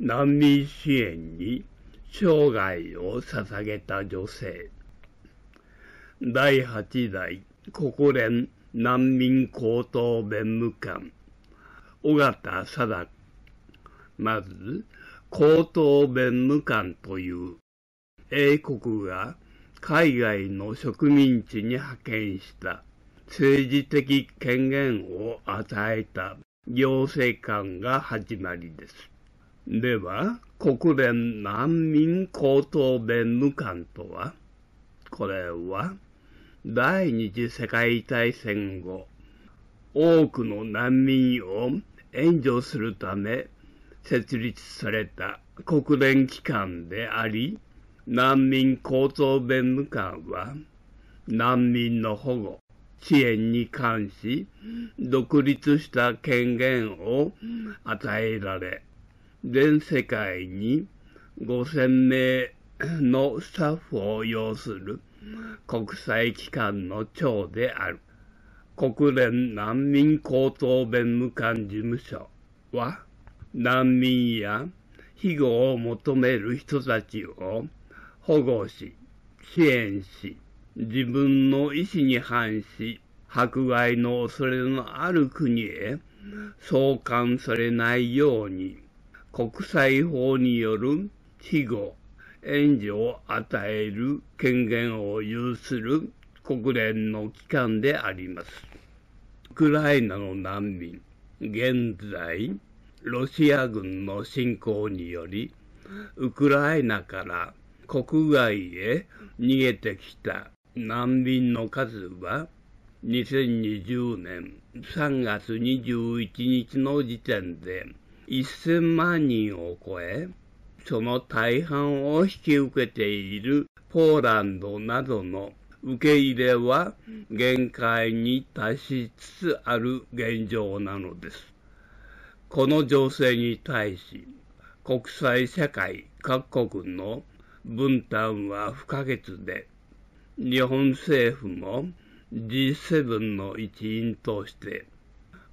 難民支援に生涯を捧げた女性。第8代国連難民高等弁務官、尾形貞まず、高等弁務官という英国が海外の植民地に派遣した政治的権限を与えた行政官が始まりです。では、国連難民高等弁務官とは、これは、第二次世界大戦後、多くの難民を援助するため設立された国連機関であり、難民高等弁務官は、難民の保護、支援に関し、独立した権限を与えられ、全世界に5000名のスタッフを要する国際機関の長である。国連難民高等弁務官事務所は、難民や庇護を求める人たちを保護し、支援し、自分の意思に反し、迫害の恐れのある国へ送還されないように、国際法による庇護、援助を与える権限を有する国連の機関であります。ウクライナの難民、現在、ロシア軍の侵攻により、ウクライナから国外へ逃げてきた難民の数は、2020年3月21日の時点で1000万人を超え、その大半を引き受けているポーランドなどの受け入れは限界に達しつつある現状なのです。この情勢に対し、国際社会各国の分担は不可欠で、日本政府も G7 の一員として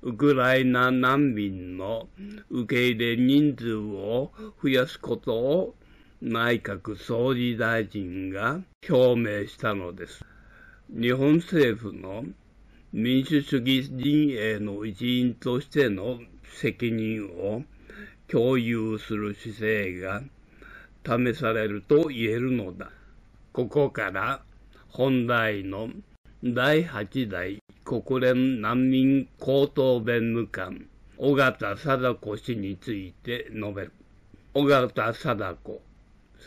ウクライナ難民の受け入れ人数を増やすことを内閣総理大臣が表明したのです。日本政府の民主主義陣営の一員としての責任を共有する姿勢が試されると言えるのだ。ここから本題の第8代国連難民高等弁務官、尾形貞子氏について述べる。尾形貞子、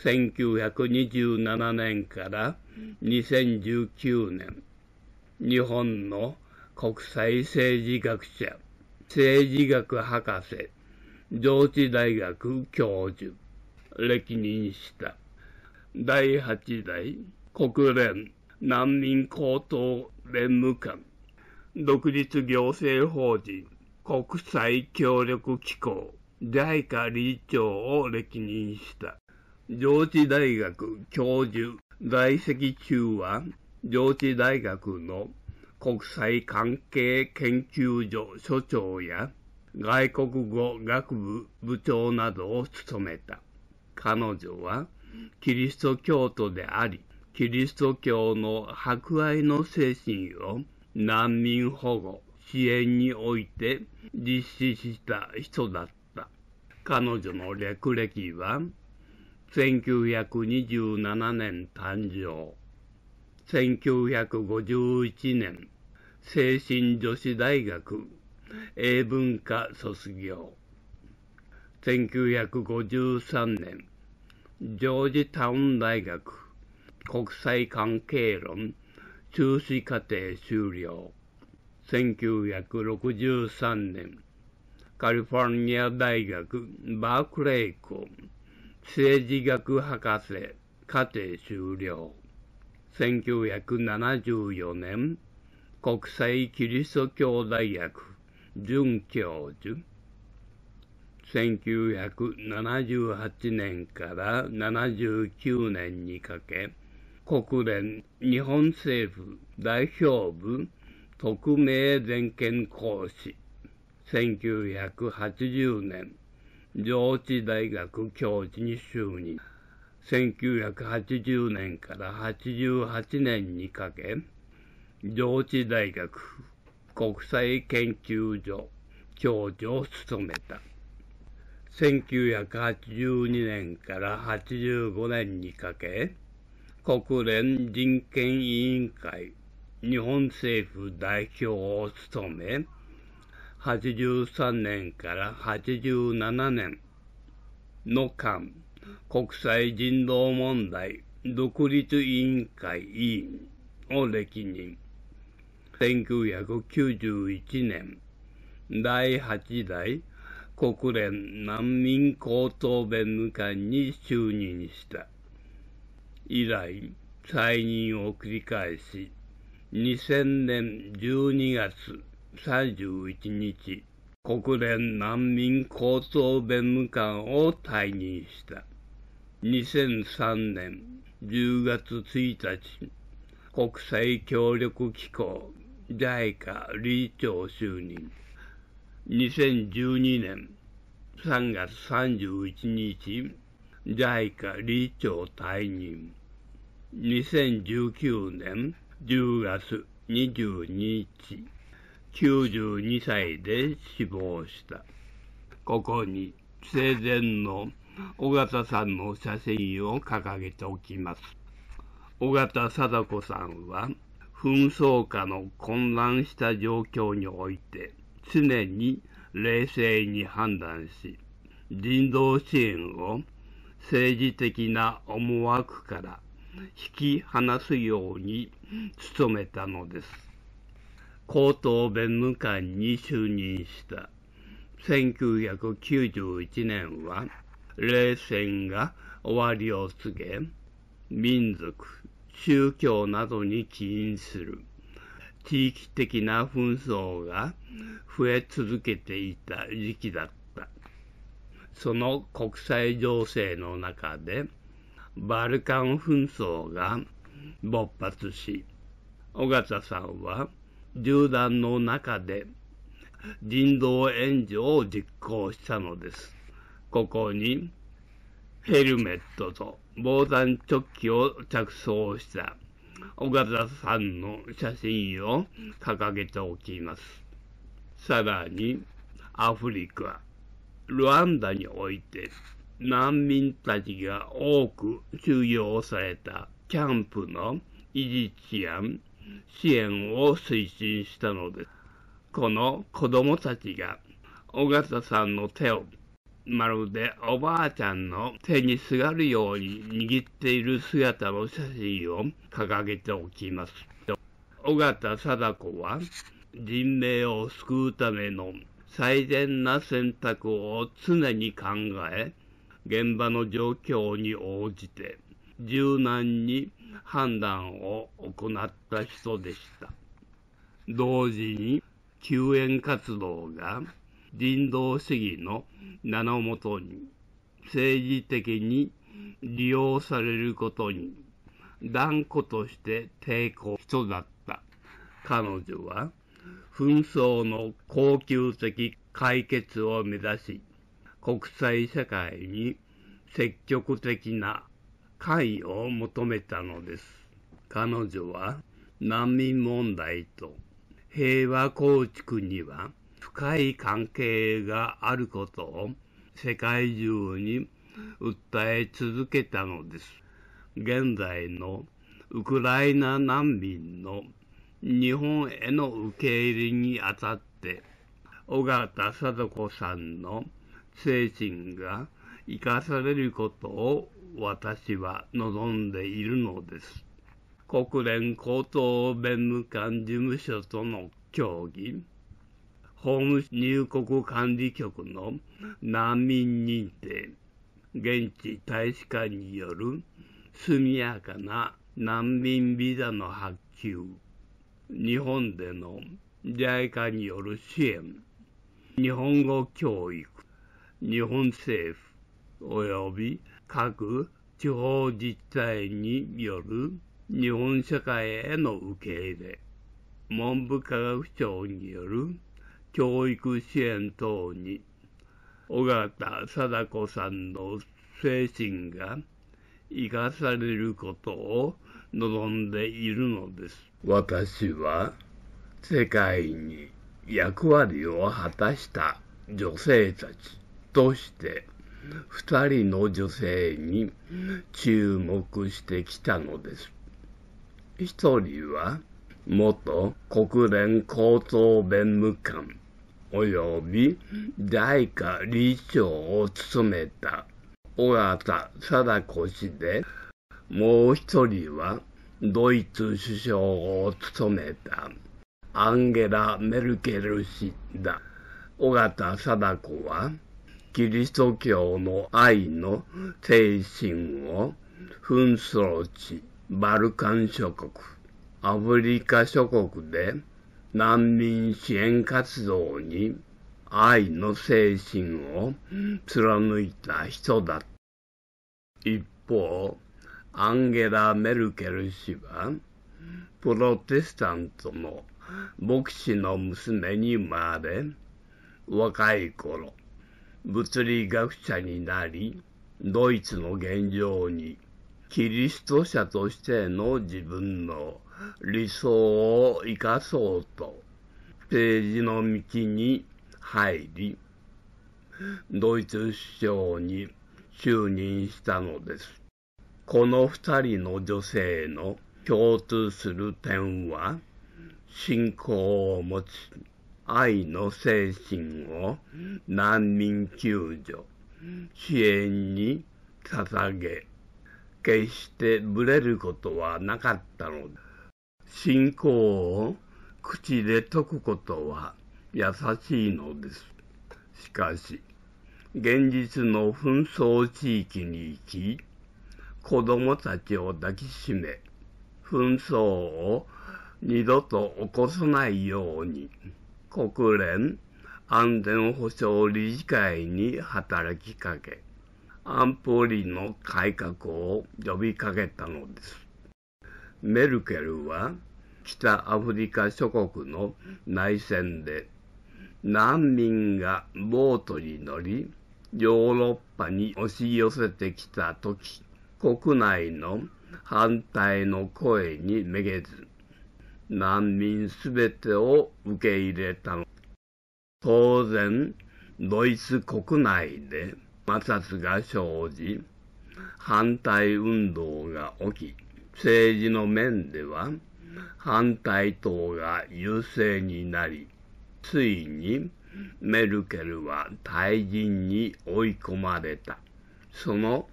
1927年から2019年、日本の国際政治学者、政治学博士、上智大学教授、歴任した。第8代国連難民高等連務官、独立行政法人、国際協力機構、JICA 理事長を歴任した。上智大学教授在籍中は、上智大学の国際関係研究所所長や外国語学部部長などを務めた。彼女はキリスト教徒であり、キリスト教の博愛の精神を難民保護、支援において実施した人だった。彼女の略歴は、1927年誕生、1951年、精神女子大学英文科卒業。1953年、ジョージタウン大学国際関係論中止課程終了1963年カリフォルニア大学バークレイ校政治学博士課程終了1974年国際キリスト教大学准教授1978年から79年にかけ国連日本政府代表部特命全権講師1980年上智大学教授に就任1980年から88年にかけ上智大学国際研究所教授を務めた1982年から85年にかけ国連人権委員会日本政府代表を務め、83年から87年の間、国際人道問題独立委員会委員を歴任。1991年、第8代国連難民高等弁務官に就任した。以来再任を繰り返し2000年12月31日国連難民高等弁務官を退任した2003年10月1日国際協力機構 JICA 理事長就任2012年3月31日 JICA 理事長退任2019年10月22日、92歳で死亡した。ここに生前の尾形さんの写真を掲げておきます。尾形貞子さんは、紛争下の混乱した状況において、常に冷静に判断し、人道支援を政治的な思惑から引き離すように努めたのです。高等弁務官に就任した1991年は、冷戦が終わりを告げ、民族、宗教などに起因する地域的な紛争が増え続けていた時期だった。その国際情勢の中で、バルカン紛争が勃発し、緒方さんは銃弾の中で人道援助を実行したのです。ここにヘルメットと防弾チョッキを着装した緒方さんの写真を掲げておきます。さらにアフリカ、ルワンダにおいて難民たちが多く収容されたキャンプの維持治安、支援を推進したのです。この子供たちが尾形さんの手をまるでおばあちゃんの手にすがるように握っている姿の写真を掲げておきます。尾形貞子は人命を救うための最善な選択を常に考え、現場の状況に応じて柔軟に判断を行った人でした同時に救援活動が人道主義の名のもとに政治的に利用されることに断固として抵抗人だった彼女は紛争の恒久的解決を目指し国際社会に積極的な与を求めたのです。彼女は難民問題と平和構築には深い関係があることを世界中に訴え続けたのです。現在のウクライナ難民の日本への受け入れにあたって、緒形貞子さんの精神が生かされることを私は望んでいるのです。国連高等弁務官事務所との協議、法務入国管理局の難民認定、現地大使館による速やかな難民ビザの発給、日本での JICA による支援、日本語教育、日本政府及び各地方自治体による日本社会への受け入れ、文部科学省による教育支援等に、小形貞子さんの精神が生かされることを望んでいるのです。私は世界に役割を果たした女性たちとして2人の女性に注目してきたのです。1人は元国連高等弁務官及び大下理事長を務めた小形貞子氏で、もう一人はドイツ首相を務めたアンゲラ・メルケル氏だ。小形貞子はキリスト教の愛の精神を紛争地、バルカン諸国、アフリカ諸国で難民支援活動に愛の精神を貫いた人だ。一方、アンゲラ・メルケル氏は、プロテスタントの牧師の娘に生まれ、若い頃、物理学者になりドイツの現状にキリスト者としての自分の理想を生かそうと政治の道に入りドイツ首相に就任したのです。この2人の女性の共通する点は信仰を持ち愛の精神を難民救助、支援に捧げ、決してぶれることはなかったのだ。信仰を口で説くことは優しいのです。しかし、現実の紛争地域に行き、子供たちを抱きしめ、紛争を二度と起こさないように国連安全保障理事会に働きかけ、安保理の改革を呼びかけたのです。メルケルは北アフリカ諸国の内戦で難民がボートに乗りヨーロッパに押し寄せてきた時国内の反対の声にめげず難民すべてを受け入れたの。当然、ドイツ国内で摩擦が生じ、反対運動が起き、政治の面では反対党が優勢になり、ついにメルケルは退陣に追い込まれた。その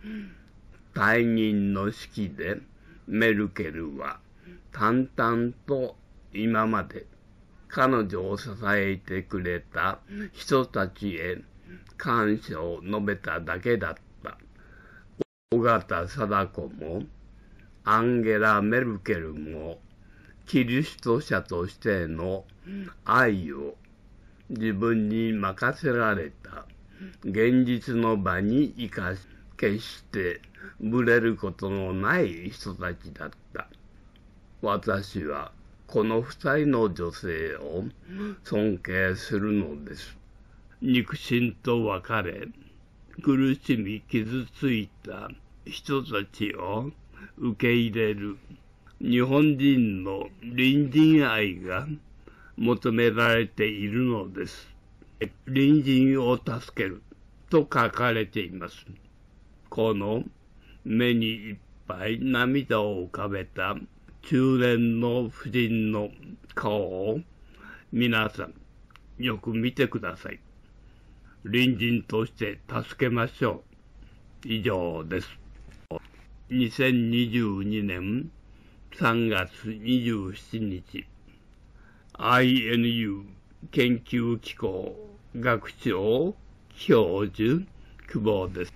退任の式でメルケルは淡々と今まで彼女を支えてくれた人たちへ感謝を述べただけだった。緒方貞子もアンゲラ・メルケルもキリスト者としての愛を自分に任せられた現実の場に生かし決してぶれることのない人たちだった。私はこの二人の女性を尊敬するのです。肉親と別れ、苦しみ傷ついた人たちを受け入れる日本人の隣人愛が求められているのです。隣人を助けると書かれています。この目にいっぱい涙を浮かべた中年の夫人の顔を皆さんよく見てください。隣人として助けましょう。以上です。2022年3月27日 INU 研究機構学長教授希望です。